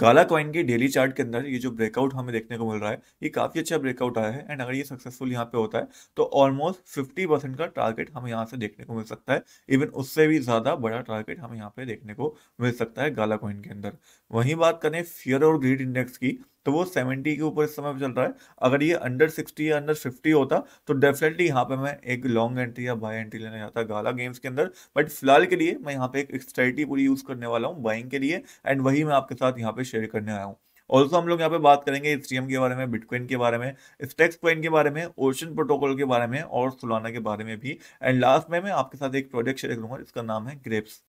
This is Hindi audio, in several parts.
गाला कॉइन के डेली चार्ट के अंदर ये जो ब्रेकआउट हमें देखने को मिल रहा है ये काफ़ी अच्छा ब्रेकआउट आया है एंड अगर ये सक्सेसफुल यहाँ पे होता है तो ऑलमोस्ट फिफ्टी परसेंट का टारगेट हमें यहाँ से देखने को मिल सकता है इवन उससे भी ज़्यादा बड़ा टारगेट हमें यहाँ पे देखने को मिल सकता है गाला कॉइन के अंदर वहीं बात करें फियर और ग्रीड इंडेक्स की तो वो सेवेंटी के ऊपर इस समय चल रहा है अगर ये अंडर सिक्सटी या अंडर फिफ्टी होता तो डेफिनेटली यहाँ पे मैं एक लॉन्ग एंट्री या बाई एंट्री लेना चाहता गाला गेम्स के अंदर बट फिलहाल के लिए मैं यहाँ पे एक स्ट्रेटी पूरी यूज करने वाला हूँ बाइंग के लिए एंड वही मैं आपके साथ यहाँ पे शेयर करने आया हूँ ऑल्सो हम लोग यहाँ पे बात करेंगे इथियम के बारे में बिटकॉइन के बारे में स्टेक्स कॉइन के बारे में ओशन प्रोटोकॉल के बारे में और सोलाना के बारे में भी एंड लास्ट में मैं आपके साथ एक प्रोजेक्ट शेयर करूंगा जिसका नाम है ग्रेप्स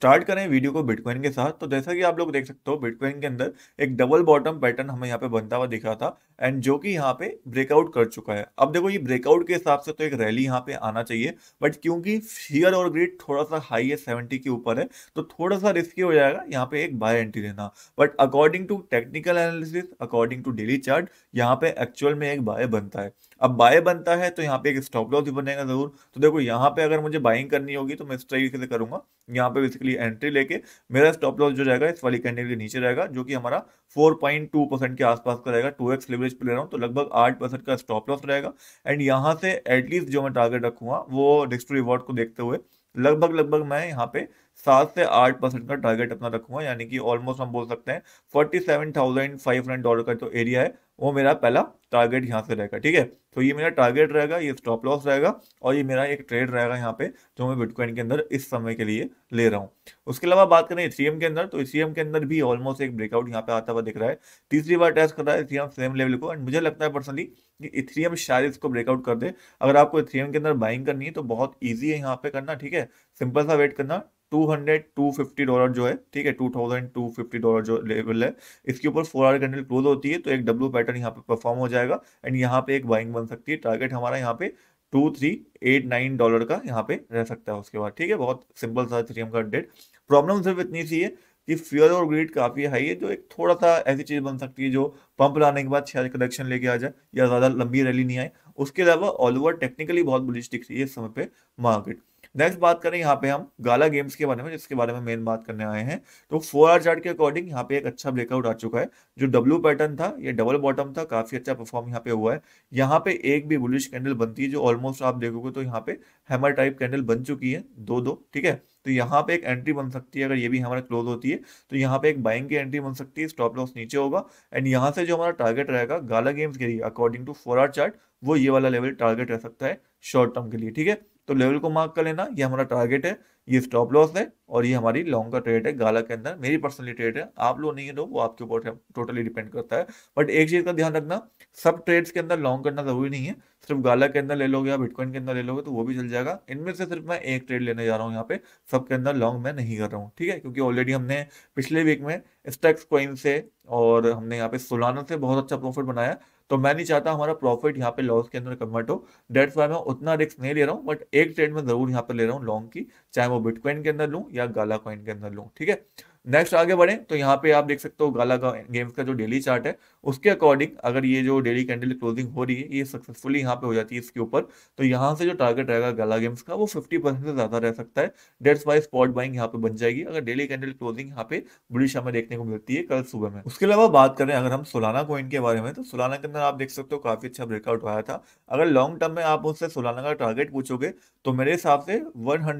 स्टार्ट करें वीडियो को बिटकॉइन के साथ तो जैसा कि आप लोग देख सकते हो बिटकॉइन के अंदर एक डबल बॉटम पैटर्न हमें यहाँ पे बनता हुआ दिखा था एंड जो कि यहाँ पे ब्रेकआउट कर चुका है अब देखो ये ब्रेकआउट के हिसाब से तो एक रैली यहाँ पे आना चाहिए बट क्योंकि फियर और ग्रेड थोड़ा सा हाई है सेवेंटी के ऊपर है तो थोड़ा सा रिस्की हो जाएगा यहाँ पे एक बाय एंट्री लेना but according to technical analysis according to daily chart यहाँ पे एक्चुअल में एक बाय बनता है अब बाय बनता है तो यहाँ पे एक स्टॉप लॉस भी बनेगा जरूर तो देखो यहाँ पे अगर मुझे बाइंग करनी होगी तो मैं इस तरीके से करूंगा यहाँ पे बेसिकली एंट्री लेके मेरा स्टॉप लॉस जो रहेगा इस वाली कैंडल के नीचे रहेगा जो कि हमारा 4.2 परसेंट के आसपास का रहेगा 2x लेवरेज पे ले रहा हूँ तो लगभग 8 परसेंट का स्टॉप लॉस रहेगा एंड यहाँ से एटलीस्ट जो मैं टारगेट रखूंगा वो डिस्ट्री रिवॉर्ड को देखते हुए लगभग लगभग मैं यहाँ पे सात से आठ परसेंट का टारगेट अपना रखूंगा यानी कि ऑलमोस्ट हम बोल सकते हैं forty seven thousand five hundred dollar का जो एरिया है वो मेरा पहला टारगेट यहाँ से रहेगा ठीक है तो ये मेरा टारगेट रहेगा ये स्टॉप लॉस रहेगा और ये मेरा एक ट्रेड रहेगा यहाँ पे जो मैं बिटकॉइन के अंदर इस समय के लिए ले रहा हूँ उसके अलावा बात करें इथीएम के अंदर तो इथीएम के अंदर भी ऑलमोस्ट एक ब्रेकआउट यहाँ पे आता हुआ दिख रहा है तीसरी बार टेस्ट कर रहा है इथीएम सेम लेवल को एंड मुझे लगता है पर्सनली कि इथीएम शायद इसको ब्रेकआउट कर दे अगर आपको इथीएम के अंदर बाइंग करनी है तो बहुत ईजी है यहाँ पे करना ठीक है सिंपल सा वेट करना two hundred two fifty dollar जो है ठीक है two thousand two fifty dollar जो लेवल है इसके ऊपर फोर आर कैंडल क्लोज होती है तो एक डब्ल्यू पैटर्न यहाँ पे परफॉर्म हो जाएगा एंड यहाँ पे एक बाइंग बन सकती है टारगेट हमारा यहाँ पे two three eight nine dollar का यहाँ पे रह सकता है उसके बाद ठीक है बहुत सिंपल सा थ्री एम का डेट प्रॉब्लम सिर्फ इतनी सी है कि फ्यूअर और ग्रीड काफ़ी हाई है जो तो एक थोड़ा सा ऐसी चीज़ बन सकती है जो पंप लाने के बाद शायद कलेक्शन लेके आ जाए या ज़्यादा लंबी रैली नहीं आए उसके अलावा ऑल ओवर टेक्निकली बहुत बुलिश दिख रही है इस समय पे मार्केट नेक्स्ट बात करें यहाँ पे हम गाला गेम्स के बारे में जिसके बारे में मेन बात करने आए हैं तो फोर आर चार्ट के अकॉर्डिंग यहाँ पे एक अच्छा ब्रेकआउट आ चुका है जो डब्ल्यू पैटर्न था ये डबल बॉटम था काफी अच्छा परफॉर्म यहाँ पे हुआ है यहाँ पे एक भी बुलिश कैंडल बनती है जो ऑलमोस्ट आप देखोगे तो यहाँ पे हैमर टाइप कैंडल बन चुकी है दो दो ठीक है तो यहाँ पे एक एंट्री बन सकती है अगर ये भी हमारा क्लोज होती है तो यहाँ पे एक बाइंग की एंट्री बन सकती है स्टॉप लॉस नीचे होगा एंड यहाँ से जो हमारा टारगेट रहेगा गाला गेम्स के लिए according to four hour chart वो ये वाला लेवल टारगेट रह सकता है शॉर्ट टर्म के लिए ठीक है तो लेवल को मार्क कर लेना ये हमारा टारगेट है ये स्टॉप लॉस है और ये हमारी लॉन्ग का ट्रेड है गाला के अंदर मेरी पर्सनली ट्रेड है आप लोग नहीं लो वो आपके ऊपर टोटली डिपेंड करता है बट एक चीज का ध्यान रखना सब ट्रेड्स के अंदर लॉन्ग करना जरूरी नहीं है सिर्फ गाला के अंदर ले लोगे या बिटकॉइन के अंदर ले लोगे तो वो भी चल जाएगा इनमें से सिर्फ मैं एक ट्रेड लेने जा रहा हूँ यहाँ पे सब के अंदर लॉन्ग मैं नहीं कर रहा हूँ ठीक है क्योंकि ऑलरेडी हमने पिछले वीक में स्टेक्स कॉइन से और हमने यहाँ पे सोलाना से बहुत अच्छा प्रॉफिट बनाया तो मैं नहीं चाहता हमारा प्रॉफिट यहाँ पे लॉस के अंदर कन्वर्ट हो डेट्स वाई मैं उतना रिस्क नहीं ले रहा हूँ बट एक ट्रेड में जरूर यहाँ पे ले रहा हूँ लॉन्ग की चाहे वो वो बिटकॉइन के अंदर लूँ या गाला कॉइन के अंदर लूँ ठीक है नेक्स्ट आगे बढ़े तो यहाँ पे आप देख सकते हो गाला का गेम्स का जो डेली चार्ट है उसके अकॉर्डिंग अगर ये जो डेली कैंडल क्लोजिंग हो रही है ये सक्सेसफुली यहाँ पे हो जाती है इसके ऊपर तो यहाँ से जो टारगेट रहेगा गाला गेम्स का वो फिफ्टी परसेंट से ज्यादा रह सकता है डेट्स वाई स्पॉट बाइंग यहाँ पे बन जाएगी अगर डेली कैंडल क्लोजिंग यहाँ पे बुरी शाम में देखने को मिलती है कल सुबह में उसके अलावा बात करें अगर हम सोलाना कोइन के बारे में तो सोलाना के अंदर आप देख सकते हो काफी अच्छा ब्रेकआउट आया था अगर लॉन्ग टर्म में आप उससे सोलाना का टारगेट पूछोगे तो मेरे हिसाब से वन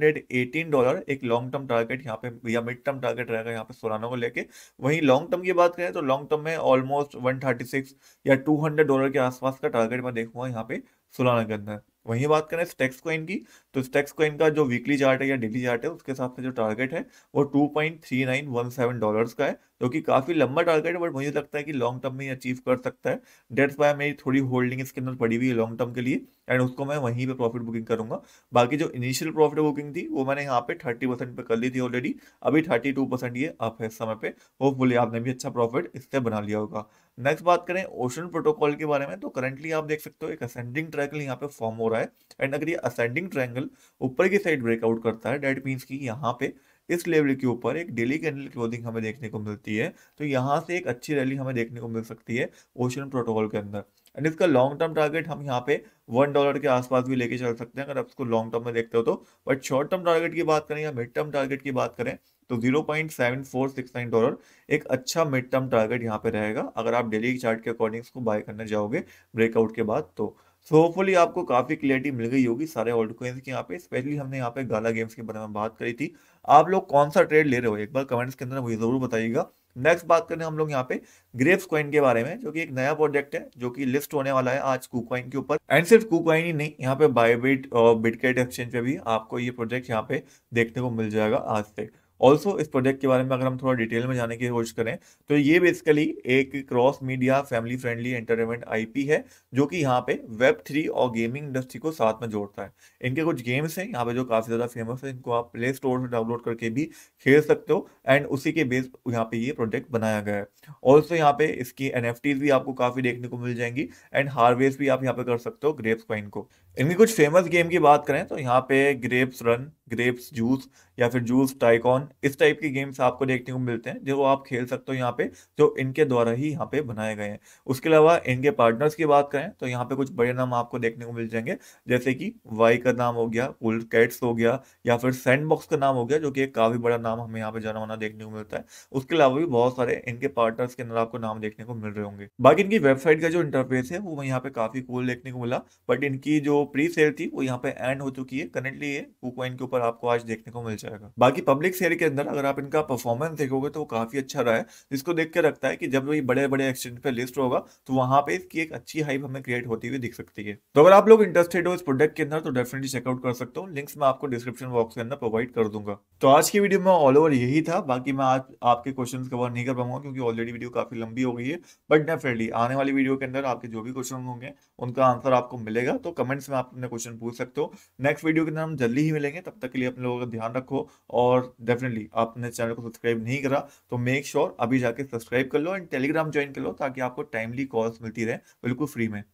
डॉलर एक लॉन्ग टर्म टारगेट यहाँ पे या मिड टर्म टारगेट रहेगा यहाँ पे सोलाना को लेके वहीं लॉन्ग टर्म की बात करें तो लॉन्ग टर्म में ऑलमोस्ट 136 या 200 डॉलर के आसपास का टारगेट मैं देखूंगा यहाँ पे सोलाना के अंदर वहीं बात करें स्टेक्स कोइन की तो स्टेक्स कोइन का जो वीकली चार्ट है या डेली चार्ट है उसके हिसाब से जो टारगेट है वो two point three nine one seven dollars का है जो कि काफ़ी लंबा टारगेट है बट मुझे लगता है कि लॉन्ग टर्म में अचीव कर सकता है डेट्स बाय मेरी थोड़ी होल्डिंग इसके अंदर पड़ी हुई है लॉन्ग टर्म के लिए एंड उसको मैं वहीं पर प्रॉफिट बुकिंग करूंगा बाकी जो इनिशियल प्रॉफिट बुकिंग थी वो मैंने यहाँ पे थर्टी परसेंट पे कर ली थी ऑलरेडी अभी थर्टी टू परसेंट ये अप है इस समय पर होपफुली आपने भी अच्छा प्रॉफिट इससे बना लिया होगा नेक्स्ट बात करें ओशन प्रोटोकॉल के बारे में तो करंटली आप देख सकते हो एक असेंडिंग ट्रैंगल यहाँ पे फॉर्म हो रहा है एंड अगर ये असेंडिंग ट्रैंगल ऊपर की साइड ब्रेकआउट करता है डेट मीन्स की यहाँ पे इस लेवल के ऊपर एक डेली कैंडल क्लोदिंग हमें देखने को मिलती है तो यहाँ से एक अच्छी रैली हमें देखने को मिल सकती है ओशन प्रोटोकॉल के अंदर एंड इसका लॉन्ग टर्म टारगेट हम यहाँ पे वन डॉलर के आसपास भी लेके चल सकते हैं अगर आप इसको लॉन्ग टर्म में देखते हो तो बट शॉर्ट टर्म टारगेट की बात करें या मिड टर्म टारगेट की बात करें तो zero point seven four six nine dollar एक अच्छा मिड टर्म टारगेट यहाँ पे रहेगा अगर आप डेली चार्ट के अकॉर्डिंग इसको बाय करने जाओगे ब्रेकआउट के बाद तो सो so, होपफुली आपको काफ़ी क्लियरिटी मिल गई होगी सारे ऑल्ट क्वेंस की यहाँ पे स्पेशली हमने यहाँ पे गाला गेम्स के बारे में बात करी थी आप लोग कौन सा ट्रेड ले रहे हो एक बार कमेंट्स के अंदर मुझे ज़रूर बताइएगा नेक्स्ट बात करें हम लोग यहाँ पे ग्रेप्स क्वाइन के बारे में जो कि एक नया प्रोजेक्ट है जो कि लिस्ट होने वाला है आज कुकवाइन के ऊपर एंड सिर्फ कुकवाइन ही नहीं यहाँ पे बायोबिट और बिटकेट एक्सचेंज पे भी आपको ये प्रोजेक्ट यहाँ पे देखने को मिल जाएगा आज तक ऑल्सो इस प्रोजेक्ट के बारे में अगर हम थोड़ा डिटेल में जाने की कोशिश करें तो ये बेसिकली एक cross media family friendly entertainment IP है जो कि यहाँ पे वेब थ्री और गेमिंग इंडस्ट्री को साथ में जोड़ता है इनके कुछ गेम्स हैं यहाँ पे जो काफ़ी ज़्यादा फेमस है इनको आप प्ले स्टोर से डाउनलोड करके भी खेल सकते हो एंड उसी के बेस यहाँ पे ये प्रोजेक्ट बनाया गया है ऑल्सो यहाँ पे इसकी एन भी आपको काफ़ी देखने को मिल जाएंगी एंड हार्वेस्ट भी आप यहाँ पे कर सकते हो ग्रेप्स कॉइन को इनकी कुछ फेमस गेम की बात करें तो यहाँ पे ग्रेप्स रन ग्रेप्स जूस या फिर जूस टाइकॉन वन इस टाइप की गेम्स आपको देखने को मिलते हैं जो आप खेल सकते हो यहाँ पे जो इनके द्वारा ही यहाँ पे बनाए गए हैं उसके अलावा इनके पार्टनर्स की बात करें तो यहाँ पे कुछ बड़े नाम आपको देखने को मिल जाएंगे जैसे कि वाई का नाम हो गया पुल कैट्स हो गया या फिर सैंडबॉक्स का नाम हो गया जो कि एक काफ़ी बड़ा नाम हमें यहाँ पे जाना माना देखने को मिलता है उसके अलावा भी बहुत सारे इनके पार्टनर्स के अंदर आपको नाम देखने को मिल रहे होंगे बाकी इनकी वेबसाइट का जो इंटरफेस है वो यहाँ पे काफ़ी कूल देखने को मिला बट इनकी जो प्री सेल थी वो यहाँ पे एंड हो चुकी है करेंटली ये कुकॉइन के ऊपर आपको आज देखने को मिल जाएगा बाकी पब्लिक सेल के अंदर अगर आप इनका परफॉर्मेंस देखोगे तो वो काफ़ी अच्छा रहा है जिसको देख के रखता है कि जब भी बड़े बड़े एक्सचेंज पे लिस्ट होगा तो वहां पे इसकी एक अच्छी हाइप हमें क्रिएट होती हुई दिख सकती है तो अगर आप लोग इंटरेस्टेड हो इस प्रोडक्ट के अंदर तो डेफिनेटली चेकआउट कर सकते हो लिंक्स मैं आपको डिस्क्रिप्शन बॉक्स के अंदर प्रोवाइड कर दूंगा तो आज की वीडियो में ऑल ओवर यही था बाकी मैं आज आपके क्वेश्चन कवर नहीं कर पाऊंगा क्योंकि ऑलरेडी वीडियो काफ़ी लंबी हो गई है बट डेफिनेटली आने वाली वीडियो के अंदर आपके जो भी क्वेश्चन होंगे उनका आंसर आपको मिलेगा तो कमेंट्स में आप अपने क्वेश्चन पूछ सकते हो नेक्स्ट वीडियो के अंदर हम जल्दी ही मिलेंगे तब तक के लिए अपने लोगों का ध्यान रखो और डेफिनेट डेफिनेटली आपने चैनल को सब्सक्राइब नहीं करा तो मेक श्योर sure अभी जाके सब्सक्राइब कर लो एंड टेलीग्राम ज्वाइन कर लो ताकि आपको टाइमली कॉल्स मिलती रहे बिल्कुल फ्री में